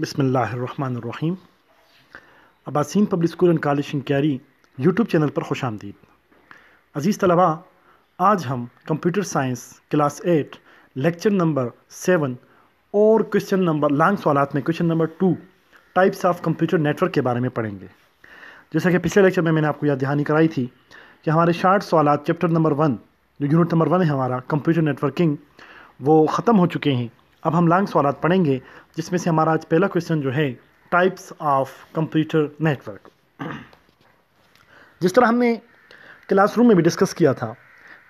बसमीम Abasin public school and college कैरी YouTube channel पर खुश आमदीद अज़ीज़ तलबा आज हम computer science class eight lecture number seven और क्वेश्चन नंबर लॉन्ग सवाल में question number two types of computer network के बारे में पढ़ेंगे जैसा कि पिछले लेक्चर में मैंने आपको याद दहानी कराई थी कि हमारे शार्ट सवाल चैप्टर नंबर वन जो यूनिट नंबर वन है हमारा कंप्यूटर नेटवर्किंग वो ख़त्म हो चुके हैं अब हम लांग सवाल पढ़ेंगे जिसमें से हमारा आज पहला क्वेश्चन जो है टाइप्स ऑफ कंप्यूटर नेटवर्क जिस तरह हमने क्लासरूम में भी डिस्कस किया था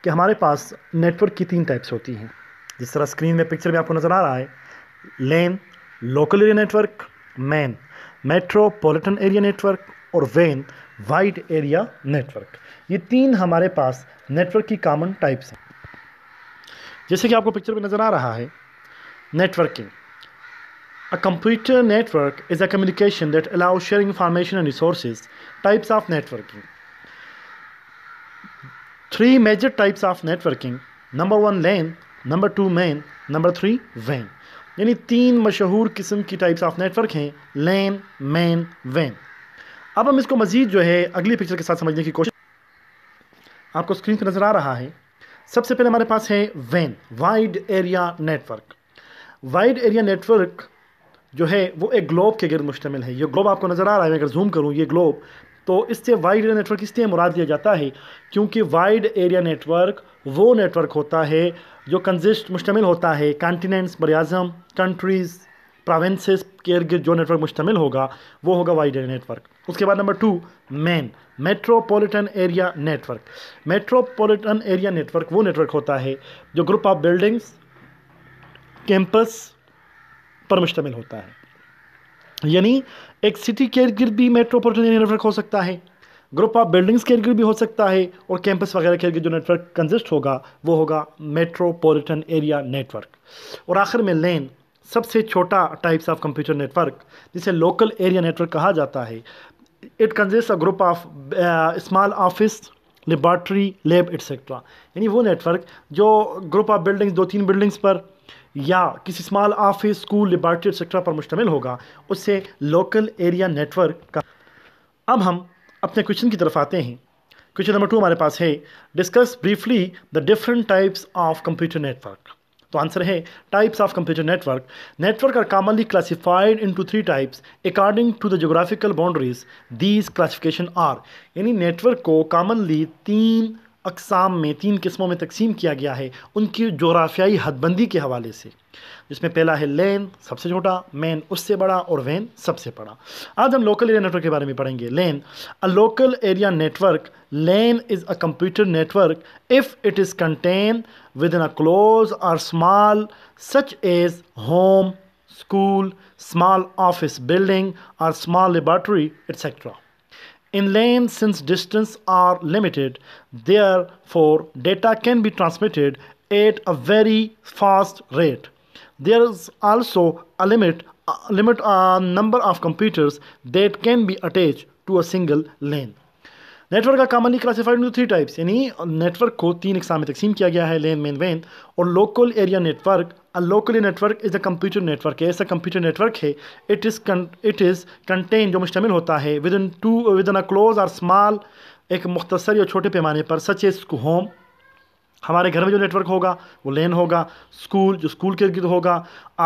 कि हमारे पास नेटवर्क की तीन टाइप्स होती हैं जिस तरह स्क्रीन में पिक्चर में आपको नज़र आ रहा है LAN local area network MAN metropolitan area network और वैन वाइड एरिया नेटवर्क ये तीन हमारे पास नेटवर्क की कॉमन टाइप्स हैं जैसे कि आपको पिक्चर में नज़र आ रहा है Networking A computer network is a communication that allows sharing information and resources. Types of networking Three major types of networking Number one LAN. Number two MAN Number three WAN. यानी तीन मशहूर किस्म की टाइप्स ऑफ नेटवर्क हैं लेन man van अब हम इसको मज़ीद जो है अगली पिक्चर के साथ समझने की कोशिश आपको स्क्रीन पर नज़र आ रहा है सबसे पहले हमारे पास है वैन wide area network wide area network जो है वो एक ग्लोब के गिर मुश्तमिल है ये ग्लोब आपको नज़र आ रहा है मैं अगर जूम करूँ ये ग्लोब तो इससे वाइड एरिया नेटवर्क इसलिए मुराद दिया जाता है क्योंकि वाइड एरिया नेटवर्क वो नेटवर्क होता है जो कंजिस्ट मुश्तमिल होता है कॉन्टीनेंट्स बरअज़म कंट्रीज़ प्रोविंसेस के इर्द जो नेटवर्क मुश्तमिल होगा वो होगा वाइड एरिया नेटवर्क उसके बाद number two MAN metropolitan area network metropolitan area network वो नेटवर्क होता है जो ग्रुप ऑफ बिल्डिंग्स कैंपस पर मुश्तमिल होता है यानी एक सिटी के गिर्द भी मेट्रोपोलिटन एरिया नेटवर्क हो सकता है ग्रुप ऑफ बिल्डिंग्स के गिर्द भी हो सकता है और कैंपस वगैरह के गिर्द जो नेटवर्क कंजिस्ट होगा वो होगा मेट्रोपोलिटन एरिया नेटवर्क और आखिर में लेन सबसे छोटा टाइप्स ऑफ कंप्यूटर नेटवर्क जिसे लोकल एरिया नेटवर्क कहा जाता है it consist a group of small office laboratory lab etcetera यानी वो नेटवर्क जो ग्रुप ऑफ बिल्डिंग्स दो तीन बिल्डिंग्स पर या किसी small office school laboratory etcetera पर मुश्तमिल होगा उससे लोकल एरिया नेटवर्क का अब हम अपने क्वेश्चन की तरफ आते हैं क्वेश्चन नंबर टू हमारे पास है discuss briefly the different types of computer network तो आंसर है types of computer network network are commonly classified into three types according to the geographical boundaries these classification are यानी network को commonly तीन अकसाम में तीन किस्मों में तकसीम किया गया है उनकी जोग्राफियाई हदबंदी के हवाले से जिसमें पहला है लेन सबसे छोटा मैन उससे बड़ा और वैन सबसे बड़ा आज हम लोकल एरिया नेटवर्क के बारे में पढ़ेंगे LAN a local area network LAN is a computer network if it is contain within a close or small such as home school small office building or small laboratory etcetera In lanes, since distance are limited, therefore data can be transmitted at a very fast rate. There is also a limit a limit uh, number of computers that can be attached to a single lane. Network का commonly classified three types यानी network को तीन इकसाम में तकसीम किया गया है लेन मेन वेन और local area network a local network is a computer network है ऐसा कंप्यूटर नेटवर्क है it is it is contain जो मुश्तमिल होता है within to within a close or small एक मुख्तसर या छोटे पैमाने पर सच एज होम हमारे घर में जो नेटवर्क होगा वो लेन होगा स्कूल जो स्कूल के गिर्द होगा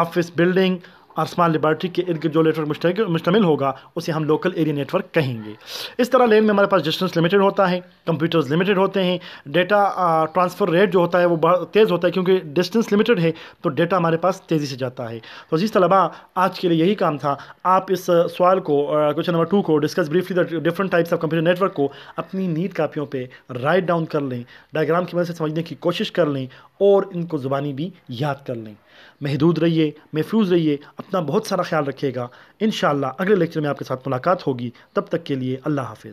ऑफिस बिल्डिंग आसमान लेबॉर्ट्री के इर्द जो नेटवर्क मुश्तमिल होगा उसे हम लोकल एरिया नेटवर्क कहेंगे इस तरह लेन में हमारे पास डिस्टेंस लिमिटेड होता है कंप्यूटर्स लिमिटेड होते हैं डेटा ट्रांसफ़र रेट जो होता है वो बहुत तेज़ होता है क्योंकि डिस्टेंस लिमिटेड है तो डेटा हमारे पास तेज़ी से जाता है तो जिस तलबा आज के लिए यही काम था आप इस सवाल को क्वेश्चन नंबर टू को discuss briefly the different types of computer network को अपनी नीट कापियों पर राइट डाउन कर लें डायग्राम की मदद से समझने की कोशिश कर लें और इनको ज़ुबानी भी याद कर लें महदूद रहिए महफूज रहिए अपना बहुत सारा ख्याल रखिएगा इन अगले लेक्चर में आपके साथ मुलाकात होगी तब तक के लिए अल्लाह हाफिज़